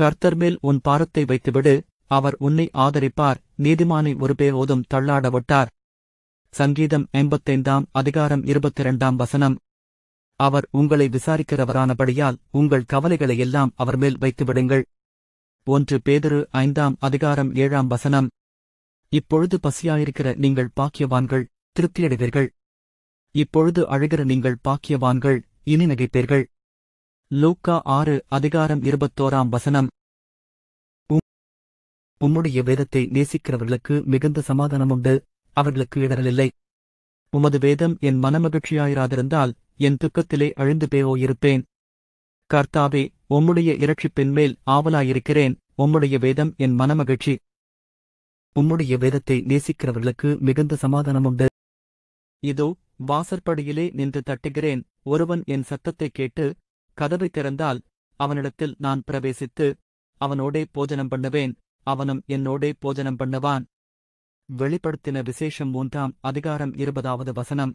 கர்த்தர் மேல் உன் பாரத்தை வைத்துவிடு அவர் உன்னை ஆதரிப்பார் நீதிமானை ஓதும் தள்ளாடவிட்டார் சங்கீதம் எண்பத்தைந்தாம் அதிகாரம் இருபத்திரண்டாம் வசனம் அவர் உங்களை விசாரிக்கிறவரானபடியால் உங்கள் கவலைகளை எல்லாம் அவர் மேல் வைத்துவிடுங்கள் ஒன்று பேதரு ஐந்தாம் அதிகாரம் ஏழாம் வசனம் இப்பொழுது பசியாயிருக்கிற நீங்கள் பாக்கியவான்கள் திருப்தியடைவீர்கள் இப்பொழுது அழுகிற நீங்கள் பாக்கியவான்கள் இனி நகைப்பீர்கள் லூக்கா ஆறு அதிகாரம் இருபத்தோராம் வசனம் உம்முடைய வேதத்தை நேசிக்கிறவர்களுக்கு மிகுந்த சமாதானமுண்டு அவர்களுக்கு இல்லை உமது வேதம் என் மனமகிழ்ச்சியாயிராதிருந்தால் என் துக்கத்திலே அழிந்து இருப்பேன் கர்த்தாவே உம்முடைய இரட்சிப்பின் மேல் ஆவலாயிருக்கிறேன் உம்முடைய வேதம் என் மனமகிழ்ச்சி உம்முடைய வேதத்தை நேசிக்கிறவர்களுக்கு மிகுந்த சமாதானமுண்டு இதோ வாசற்படியிலே நின்று தட்டுகிறேன் ஒருவன் என் சத்தத்தை கேட்டு கதவை திறந்தால் அவனிடத்தில் நான் பிரவேசித்து அவனோடே போஜனம் பண்ணுவேன் அவனும் என்னோடே போஜனம் பண்ணுவான் வெளிப்படுத்தின விசேஷம் மூன்றாம் அதிகாரம் இருபதாவது வசனம்